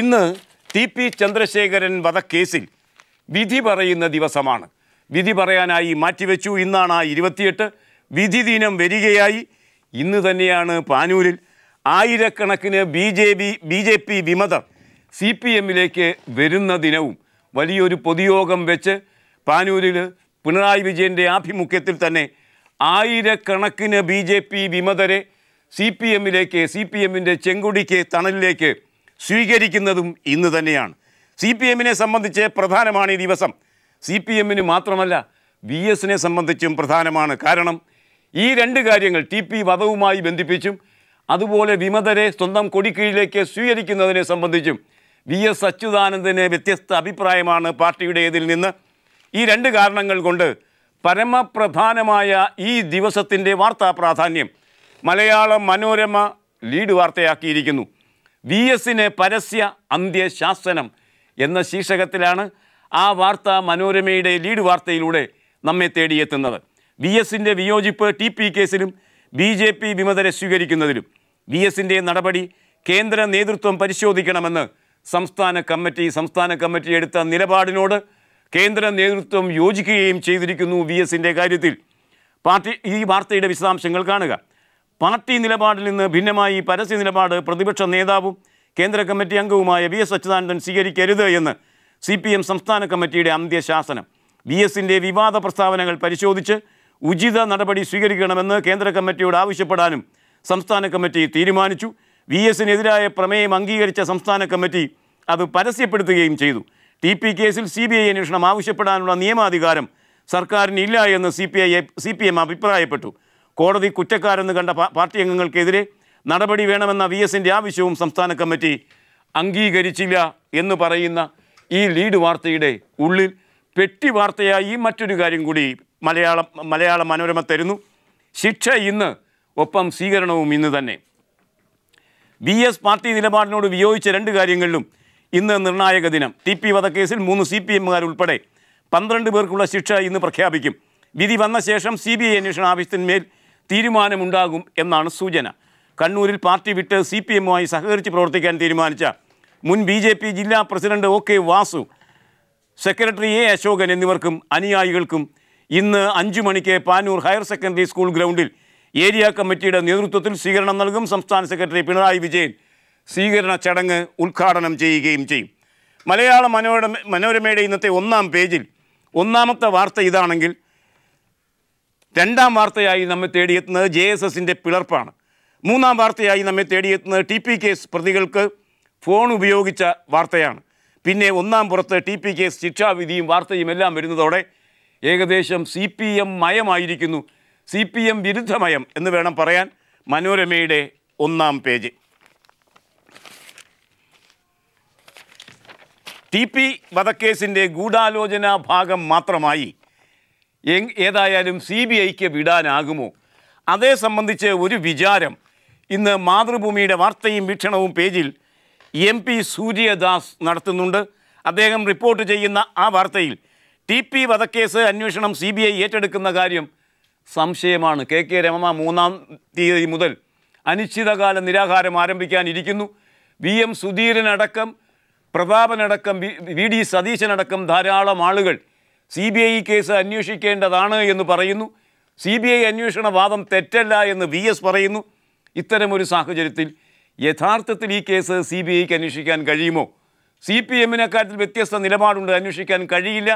ഇന്ന് T P Chandrasekharan വധക്കേസിൽ വിധി പറയുന്ന ദിവസമാണ് വിധി പറയാനായി മാറ്റിവെച്ചു ഇന്നാണ് ആ ഇരുപത്തിയെട്ട് വിധി ദിനം വരികയായി ഇന്ന് തന്നെയാണ് പാനൂരിൽ ആയിരക്കണക്കിന് B J B B J P വിമതർ സി പി എമ്മിലേക്ക് വരുന്ന ദിനവും വലിയൊരു പൊതുയോഗം വെച്ച് പാനൂരിൽ പിണറായി വിജയൻ്റെ ആഭിമുഖ്യത്തിൽ തന്നെ ആയിരക്കണക്കിന് ബി ജെ പി വിമതരെ സി പി എമ്മിലേക്ക് സി പി എമ്മിൻ്റെ ചെങ്കുടിക്ക് തണലിലേക്ക് സ്വീകരിക്കുന്നതും ഇന്ന് തന്നെയാണ് സി പി എമ്മിനെ സംബന്ധിച്ച് പ്രധാനമാണ് ഈ ദിവസം സി പി എമ്മിന് മാത്രമല്ല വി എസിനെ സംബന്ധിച്ചും പ്രധാനമാണ് കാരണം ഈ രണ്ട് കാര്യങ്ങൾ ടി പി വധവുമായി ബന്ധിപ്പിച്ചും അതുപോലെ വിമതരെ സ്വന്തം കൊടിക്കീഴിലേക്ക് സ്വീകരിക്കുന്നതിനെ സംബന്ധിച്ചും വി എസ് അച്യുതാനന്ദന് വ്യത്യസ്ത അഭിപ്രായമാണ് ഇതിൽ നിന്ന് ഈ രണ്ട് കാരണങ്ങൾ കൊണ്ട് പരമപ്രധാനമായ ഈ ദിവസത്തിൻ്റെ വാർത്താ പ്രാധാന്യം മലയാളം മനോരമ ലീഡ് വാർത്തയാക്കിയിരിക്കുന്നു വി എസിന് പരസ്യ അന്ത്യശാസനം എന്ന ശീർഷകത്തിലാണ് ആ വാർത്ത മനോരമയുടെ ലീഡ് വാർത്തയിലൂടെ നമ്മെ തേടിയെത്തുന്നത് വി എസിൻ്റെ വിയോജിപ്പ് ടി പി കേസിലും ബി ജെ പി വിമതരെ സ്വീകരിക്കുന്നതിലും വി എസിൻ്റെ നടപടി കേന്ദ്ര നേതൃത്വം പരിശോധിക്കണമെന്ന് സംസ്ഥാന കമ്മിറ്റി സംസ്ഥാന കമ്മിറ്റി എടുത്ത നിലപാടിനോട് കേന്ദ്ര നേതൃത്വം യോജിക്കുകയും ചെയ്തിരിക്കുന്നു വി എസിൻ്റെ കാര്യത്തിൽ പാർട്ടി ഈ വാർത്തയുടെ വിശദാംശങ്ങൾ കാണുക പാർട്ടി നിലപാടിൽ നിന്ന് ഭിന്നമായി പരസ്യ നിലപാട് പ്രതിപക്ഷ നേതാവും കേന്ദ്ര കമ്മിറ്റി അംഗവുമായ വി എസ് അച്യുതാനന്ദൻ സ്വീകരിക്കരുത് എന്ന് സി പി എം സംസ്ഥാന കമ്മിറ്റിയുടെ അന്ത്യശാസനം വി എസിൻ്റെ വിവാദ പ്രസ്താവനകൾ പരിശോധിച്ച് ഉചിത നടപടി സ്വീകരിക്കണമെന്ന് കേന്ദ്ര കമ്മിറ്റിയോട് ആവശ്യപ്പെടാനും സംസ്ഥാന കമ്മിറ്റി തീരുമാനിച്ചു വി എസിനെതിരായ പ്രമേയം അംഗീകരിച്ച സംസ്ഥാന കമ്മിറ്റി അത് പരസ്യപ്പെടുത്തുകയും ചെയ്തു ടി പി കേസിൽ സി ബി ഐ അന്വേഷണം ആവശ്യപ്പെടാനുള്ള നിയമാധികാരം സർക്കാരിന് ഇല്ല എന്ന് C P I C P M അഭിപ്രായപ്പെട്ടു കോടതി കുറ്റക്കാരെന്ന് കണ്ട പാർട്ടി അംഗങ്ങൾക്കെതിരെ നടപടി വേണമെന്ന വി എസിൻ്റെ ആവശ്യവും സംസ്ഥാന കമ്മിറ്റി അംഗീകരിച്ചില്ല എന്ന് പറയുന്ന ഈ ലീഡ് വാർത്തയുടെ ഉള്ളിൽ പെട്ടി വാർത്തയായി മറ്റൊരു കാര്യം കൂടി മലയാളം മലയാള മനോരമ തരുന്നു ശിക്ഷ ഇന്ന് ഒപ്പം സ്വീകരണവും ഇന്ന് തന്നെ വി എസ് പാർട്ടി നിലപാടിനോട് വിയോജിച്ച രണ്ട് കാര്യങ്ങളിലും ഇന്ന് നിർണായക ദിനം ടി പി വധക്കേസിൽ മൂന്ന് സി പി ഉൾപ്പെടെ പന്ത്രണ്ട് പേർക്കുള്ള ശിക്ഷ ഇന്ന് പ്രഖ്യാപിക്കും വിധി വന്ന ശേഷം സി ബി ഐ അന്വേഷണ ആവശ്യത്തിന്മേൽ തീരുമാനമുണ്ടാകും എന്നാണ് സൂചന കണ്ണൂരിൽ പാർട്ടി വിട്ട് സി പി എമ്മുമായി സഹകരിച്ച് പ്രവർത്തിക്കാൻ തീരുമാനിച്ച മുൻ ബി ജെ പി ജില്ലാ president O K Vasu secretary A Ashokan എന്നിവർക്കും അനുയായികൾക്കും ഇന്ന് അഞ്ചു മണിക്ക് പാനൂർ ഹയർ സെക്കൻഡറി സ്കൂൾ ഗ്രൗണ്ടിൽ ഏരിയ കമ്മിറ്റിയുടെ നേതൃത്വത്തിൽ സ്വീകരണം നൽകും സംസ്ഥാന സെക്രട്ടറി പിണറായി വിജയൻ സ്വീകരണ ചടങ്ങ് ഉദ്ഘാടനം ചെയ്യുകയും ചെയ്യും മലയാള മനോരമ മനോരമയുടെ ഇന്നത്തെ ഒന്നാം പേജിൽ ഒന്നാമത്തെ വാർത്ത ഇതാണെങ്കിൽ രണ്ടാം വാർത്തയായി നമ്മെ തേടിയെത്തുന്നത് ജെ എസ് എസിൻ്റെ പിളർപ്പാണ് മൂന്നാം വാർത്തയായി നമ്മെ തേടിയെത്തുന്നത് ടി പി കേസ് പ്രതികൾക്ക് ഫോൺ ഉപയോഗിച്ച വാർത്തയാണ് പിന്നെ ഒന്നാം പുറത്ത് ടി പി കേസ് ശിക്ഷാവിധിയും വാർത്തയും എല്ലാം വരുന്നതോടെ ഏകദേശം സി പി എം മയമായിരിക്കുന്നു സി പി എം വിരുദ്ധമയം എന്ന് വേണം പറയാൻ മനോരമയുടെ ഒന്നാം പേജ് ടി പി വധക്കേസിൻ്റെ ഗൂഢാലോചന ഭാഗം മാത്രമായി ഏതായാലും സി ബി ഐക്ക് വിടാനാകുമോ അതേ സംബന്ധിച്ച് ഒരു വിചാരം ഇന്ന് മാതൃഭൂമിയുടെ വാർത്തയും വീക്ഷണവും പേജിൽ എം പി സൂര്യദാസ് നടത്തുന്നുണ്ട് അദ്ദേഹം റിപ്പോർട്ട് ചെയ്യുന്ന ആ വാർത്തയിൽ ടി പി വധക്കേസ് അന്വേഷണം സി ബി ഐ ഏറ്റെടുക്കുന്ന കാര്യം സംശയമാണ് കെ കെ രമ മൂന്നാം തീയതി മുതൽ അനിശ്ചിതകാല നിരാഹാരം ആരംഭിക്കാനിരിക്കുന്നു വി എം സുധീരനടക്കം പ്രതാപനടക്കം വി ഡി സതീശനടക്കം ധാരാളം ആളുകൾ സി ബി ഐ കേസ് അന്വേഷിക്കേണ്ടതാണ് എന്ന് പറയുന്നു സി ബി ഐ അന്വേഷണ വാദം തെറ്റല്ല എന്ന് വി എസ് പറയുന്നു ഇത്തരമൊരു സാഹചര്യത്തിൽ യഥാർത്ഥത്തിൽ ഈ കേസ് സി ബി ഐക്ക് അന്വേഷിക്കാൻ കഴിയുമോ സി പി എമ്മിന് വ്യത്യസ്ത നിലപാടുണ്ട് അന്വേഷിക്കാൻ കഴിയില്ല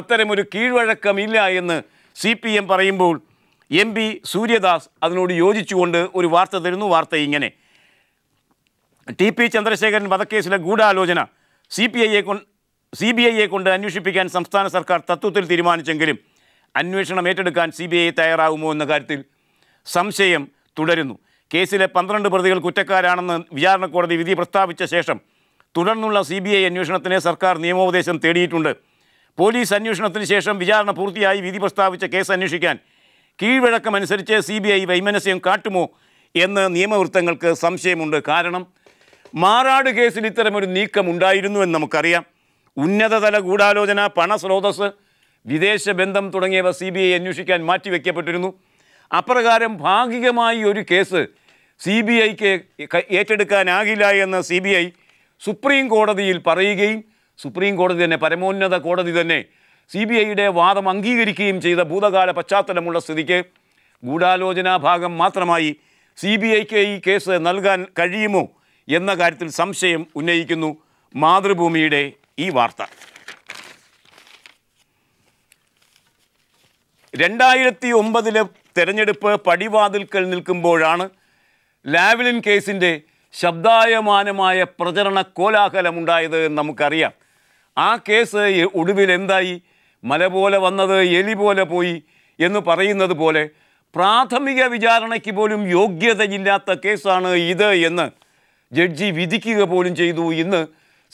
അത്തരമൊരു കീഴ്വഴക്കമില്ല എന്ന് സി പി എം പറയുമ്പോൾ എം പി സൂര്യദാസ് അതിനോട് യോജിച്ചുകൊണ്ട് ഒരു വാർത്ത തരുന്നു വാർത്ത ഇങ്ങനെ ടി പി ചന്ദ്രശേഖരൻ വധക്കേസിലെ ഗൂഢാലോചന സി പി ഐയെ സി ബി ഐയെ കൊണ്ട് അന്വേഷിപ്പിക്കാൻ സംസ്ഥാന സർക്കാർ തത്വത്തിൽ തീരുമാനിച്ചെങ്കിലും അന്വേഷണം ഏറ്റെടുക്കാൻ സി ബി ഐ തയ്യാറാകുമോ എന്ന കാര്യത്തിൽ സംശയം തുടരുന്നു കേസിലെ പന്ത്രണ്ട് പ്രതികൾ കുറ്റക്കാരാണെന്ന് വിചാരണ കോടതി വിധി പ്രസ്താവിച്ച ശേഷം തുടർന്നുള്ള സി ബി ഐ അന്വേഷണത്തിന് സർക്കാർ നിയമോപദേശം തേടിയിട്ടുണ്ട് പോലീസ് അന്വേഷണത്തിന് ശേഷം വിചാരണ പൂർത്തിയായി വിധി പ്രസ്താവിച്ച കേസ് അന്വേഷിക്കാൻ കീഴ്വഴക്കമനുസരിച്ച് സി ബി ഐ വൈമനസ്യം കാട്ടുമോ എന്ന് നിയമവൃത്തങ്ങൾക്ക് സംശയമുണ്ട് കാരണം മാറാട് കേസിൽ ഇത്തരമൊരു നീക്കം ഉണ്ടായിരുന്നു എന്ന് നമുക്കറിയാം ഉന്നതതല ഗൂഢാലോചന പണസ്രോതസ് വിദേശ ബന്ധം തുടങ്ങിയവ സി ബി ഐ അന്വേഷിക്കാൻ മാറ്റിവെക്കപ്പെട്ടിരുന്നു അപ്രകാരം ഭാഗികമായി ഒരു കേസ് സി ബി ഐക്ക് ഏറ്റെടുക്കാനാകില്ല എന്ന് സി ബി ഐ സുപ്രീം കോടതിയിൽ പറയുകയും സുപ്രീം കോടതി തന്നെ പരമോന്നത കോടതി തന്നെ സി ബി ഐയുടെ വാദം അംഗീകരിക്കുകയും ചെയ്ത ഭൂതകാല പശ്ചാത്തലമുള്ള സ്ഥിതിക്ക് ഗൂഢാലോചനാ ഭാഗം മാത്രമായി സി ബി ഐക്ക് ഈ കേസ് നൽകാൻ കഴിയുമോ എന്ന കാര്യത്തിൽ സംശയം ഉന്നയിക്കുന്നു മാതൃഭൂമിയുടെ ഈ വാർത്ത രണ്ടായിരത്തി ഒമ്പതിലെ തെരഞ്ഞെടുപ്പ് പടിവാതിൽക്കൽ നിൽക്കുമ്പോഴാണ് ലാവ്ലിൻ കേസിൻ്റെ ശബ്ദായമാനമായ പ്രചരണ കോലാഹലമുണ്ടായത് നമുക്കറിയാം ആ കേസ് ഒടുവിൽ എന്തായി മല പോലെ വന്നത് എലി പോലെ പോയി എന്ന് പറയുന്നത് പോലെ പ്രാഥമിക വിചാരണയ്ക്ക് പോലും യോഗ്യതയില്ലാത്ത കേസാണ് ഇത് എന്ന് ജഡ്ജി വിധിക്കുക പോലും ചെയ്തു ഇന്ന്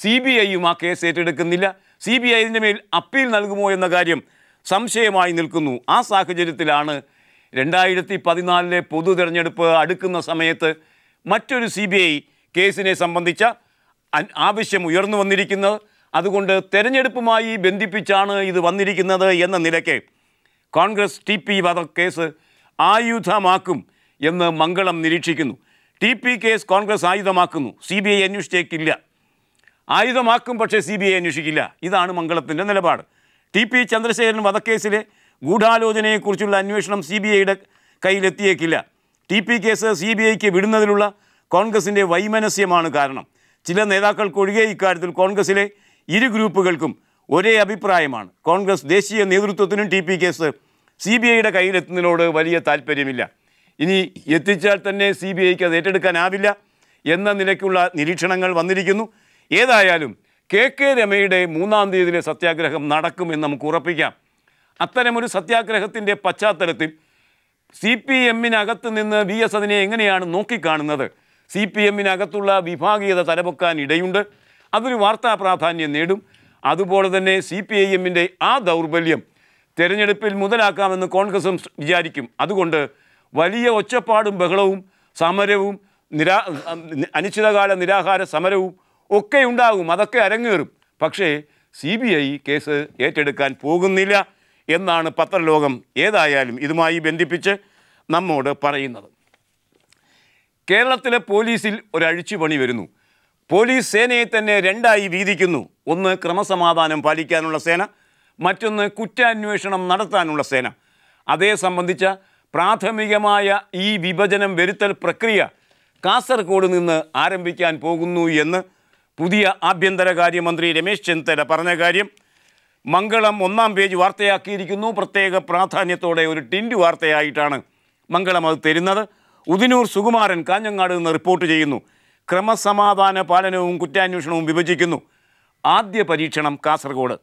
സി ബി ഐയും ആ കേസ് ഏറ്റെടുക്കുന്നില്ല സി ബി ഐ മേൽ അപ്പീൽ നൽകുമോ എന്ന കാര്യം സംശയമായി നിൽക്കുന്നു ആ സാഹചര്യത്തിലാണ് രണ്ടായിരത്തി പതിനാലിലെ പൊതു തെരഞ്ഞെടുപ്പ് അടുക്കുന്ന സമയത്ത് മറ്റൊരു സി ബി ഐ കേസിനെ സംബന്ധിച്ച ആവശ്യം ഉയർന്നു വന്നിരിക്കുന്നത് അതുകൊണ്ട് തെരഞ്ഞെടുപ്പുമായി ബന്ധിപ്പിച്ചാണ് ഇത് വന്നിരിക്കുന്നത് എന്ന നിലയ്ക്ക് കോൺഗ്രസ് ടി പി വധ കേസ് ആയുധമാക്കും എന്ന് മംഗളം നിരീക്ഷിക്കുന്നു ടി പി കേസ് കോൺഗ്രസ് ആയുധമാക്കുന്നു സി ബി ഐ അന്വേഷിച്ചേക്കില്ല ആയുധമാക്കും പക്ഷേ സി ബി ഐ അന്വേഷിക്കില്ല ഇതാണ് മംഗളത്തിൻ്റെ നിലപാട് ടി പി ചന്ദ്രശേഖരൻ വധക്കേസിലെ ഗൂഢാലോചനയെക്കുറിച്ചുള്ള അന്വേഷണം സി ബി ഐയുടെ കയ്യിലെത്തിയേക്കില്ല T P case C B ഐക്ക് വിടുന്നതിലുള്ള കോൺഗ്രസിൻ്റെ വൈമനസ്യമാണ് കാരണം ചില നേതാക്കൾക്കൊഴികെ ഇക്കാര്യത്തിൽ കോൺഗ്രസിലെ ഇരു ഗ്രൂപ്പുകൾക്കും ഒരേ അഭിപ്രായമാണ് കോൺഗ്രസ് ദേശീയ നേതൃത്വത്തിനും T P case C B ഐയുടെ കയ്യിലെത്തുന്നതിനോട് വലിയ താല്പര്യമില്ല ഇനി എത്തിച്ചാൽ തന്നെ സി ബി ഐക്ക് അത് ഏറ്റെടുക്കാനാവില്ല എന്ന നിലയ്ക്കുള്ള നിരീക്ഷണങ്ങൾ വന്നിരിക്കുന്നു ഏതായാലും കെ കെ രമയുടെ മൂന്നാം തീയതിയിലെ സത്യാഗ്രഹം നടക്കുമെന്ന് നമുക്ക് ഉറപ്പിക്കാം അത്തരമൊരു സത്യാഗ്രഹത്തിൻ്റെ പശ്ചാത്തലത്തിൽ സി പി എമ്മിനകത്ത് നിന്ന് വി എസ് അതിനെ എങ്ങനെയാണ് നോക്കിക്കാണുന്നത് സി പി എമ്മിനകത്തുള്ള വിഭാഗീയത തലപൊക്കാൻ ഇടയുണ്ട് അതൊരു വാർത്താ പ്രാധാന്യം നേടും അതുപോലെ തന്നെ സി പി ഐ എമ്മിൻ്റെ ആ ദൗർബല്യം തെരഞ്ഞെടുപ്പിൽ മുതലാക്കാമെന്ന് കോൺഗ്രസും വിചാരിക്കും അതുകൊണ്ട് വലിയ ഒച്ചപ്പാടും ബഹളവും സമരവും നിരാ അനിശ്ചിതകാല നിരാഹാര സമരവും ഒക്കെ ഉണ്ടാകും അതൊക്കെ അരങ്ങേറും പക്ഷേ സി ബി ഐ കേസ് ഏറ്റെടുക്കാൻ പോകുന്നില്ല എന്നാണ് പത്രലോകം ഏതായാലും ഇതുമായി ബന്ധിപ്പിച്ച് നമ്മോട് പറയുന്നത് കേരളത്തിലെ പോലീസിൽ പണി വരുന്നു പോലീസ് സേനയെ തന്നെ രണ്ടായി വീതിക്കുന്നു ഒന്ന് ക്രമസമാധാനം പാലിക്കാനുള്ള സേന മറ്റൊന്ന് കുറ്റാന്വേഷണം നടത്താനുള്ള സേന അതേ സംബന്ധിച്ച പ്രാഥമികമായ ഈ വിഭജനം വരുത്തൽ പ്രക്രിയ കാസർഗോഡ് നിന്ന് ആരംഭിക്കാൻ പോകുന്നു എന്ന് പുതിയ ആഭ്യന്തരകാര്യമന്ത്രി രമേശ് ചെന്നിത്തല പറഞ്ഞ കാര്യം മംഗളം ഒന്നാം പേജ് വാർത്തയാക്കിയിരിക്കുന്നു പ്രത്യേക പ്രാധാന്യത്തോടെ ഒരു ടിൻറ്റ് വാർത്തയായിട്ടാണ് മംഗളം അത് തരുന്നത് ഉദിനൂർ സുകുമാരൻ കാഞ്ഞങ്ങാട് നിന്ന് റിപ്പോർട്ട് ചെയ്യുന്നു ക്രമസമാധാന പാലനവും കുറ്റാന്വേഷണവും വിഭജിക്കുന്നു ആദ്യ പരീക്ഷണം കാസർഗോഡ്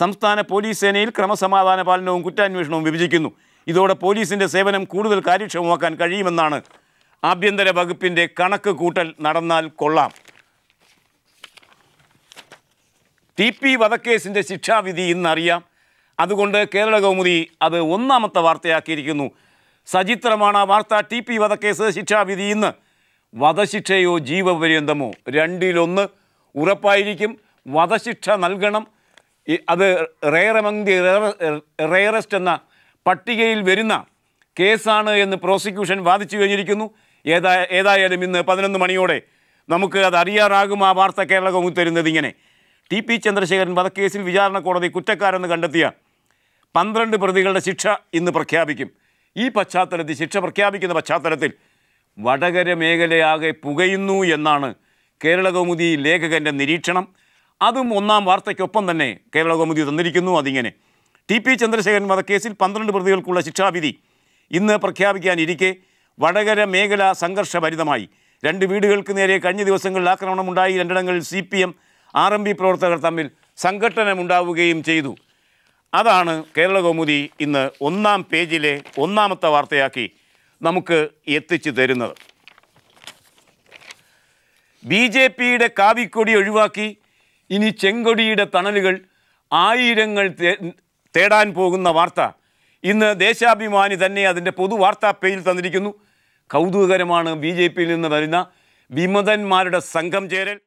സംസ്ഥാന പോലീസ് സേനയിൽ ക്രമസമാധാന പാലനവും കുറ്റാന്വേഷണവും വിഭജിക്കുന്നു ഇതോടെ പോലീസിൻ്റെ സേവനം കൂടുതൽ കാര്യക്ഷമമാക്കാൻ കഴിയുമെന്നാണ് ആഭ്യന്തര വകുപ്പിൻ്റെ കണക്ക് കൂട്ടൽ നടന്നാൽ കൊള്ളാം ടി പി വധക്കേസിൻ്റെ ശിക്ഷാവിധി ഇന്നറിയാം അതുകൊണ്ട് കേരള കൗമുദി അത് ഒന്നാമത്തെ വാർത്തയാക്കിയിരിക്കുന്നു സചിത്രമാണ് ആ വാർത്ത ടി പി വധക്കേസ് ശിക്ഷാവിധി ഇന്ന് വധശിക്ഷയോ ജീവപര്യന്തമോ രണ്ടിലൊന്ന് ഉറപ്പായിരിക്കും വധശിക്ഷ നൽകണം അത് റെയറമംഗ് റേറസ്റ്റ് എന്ന പട്ടികയിൽ വരുന്ന കേസാണ് എന്ന് പ്രോസിക്യൂഷൻ വാദിച്ചു കഴിഞ്ഞിരിക്കുന്നു ഏതാ ഏതായാലും ഇന്ന് പതിനൊന്ന് മണിയോടെ നമുക്ക് അത് അറിയാറാകും ആ വാർത്ത കേരള കൗമുദി തരുന്നത് ഇങ്ങനെ ടി പി ചന്ദ്രശേഖരൻ വധക്കേസിൽ വിചാരണ കോടതി കുറ്റക്കാരെന്ന് കണ്ടെത്തിയ പന്ത്രണ്ട് പ്രതികളുടെ ശിക്ഷ ഇന്ന് പ്രഖ്യാപിക്കും ഈ പശ്ചാത്തലത്തിൽ ശിക്ഷ പ്രഖ്യാപിക്കുന്ന പശ്ചാത്തലത്തിൽ വടകര മേഖലയാകെ പുകയുന്നു എന്നാണ് കേരളകൗമുദി ലേഖകൻ്റെ നിരീക്ഷണം അതും ഒന്നാം വാർത്തയ്ക്കൊപ്പം തന്നെ കേരളകൗമുദി തന്നിരിക്കുന്നു അതിങ്ങനെ ടി പി ചന്ദ്രശേഖരൻ വധക്കേസിൽ പന്ത്രണ്ട് പ്രതികൾക്കുള്ള ശിക്ഷാവിധി ഇന്ന് പ്രഖ്യാപിക്കാനിരിക്കെ വടകര മേഖല സംഘർഷഭരിതമായി രണ്ട് വീടുകൾക്ക് നേരെ കഴിഞ്ഞ ദിവസങ്ങളിൽ ആക്രമണമുണ്ടായി രണ്ടിടങ്ങളിൽ C P M R M P പ്രവർത്തകർ തമ്മിൽ സംഘട്ടനമുണ്ടാവുകയും ചെയ്തു അതാണ് കേരളകൗമുദി ഇന്ന് ഒന്നാം പേജിലെ ഒന്നാമത്തെ വാർത്തയാക്കി നമുക്ക് എത്തിച്ചു തരുന്നത് ബി ജെ പിയുടെ കാവിക്കൊടി ഒഴിവാക്കി ഇനി ചെങ്കൊടിയുടെ തണലുകൾ ആയിരങ്ങൾ തേടാൻ പോകുന്ന വാർത്ത ഇന്ന് ദേശാഭിമാനി തന്നെ അതിൻ്റെ പൊതു വാർത്താ പേജിൽ തന്നിരിക്കുന്നു കൗതുകകരമാണ് ബി ജെ പിയിൽ നിന്ന് വരുന്ന വിമതന്മാരുടെ സംഘം ചേരൽ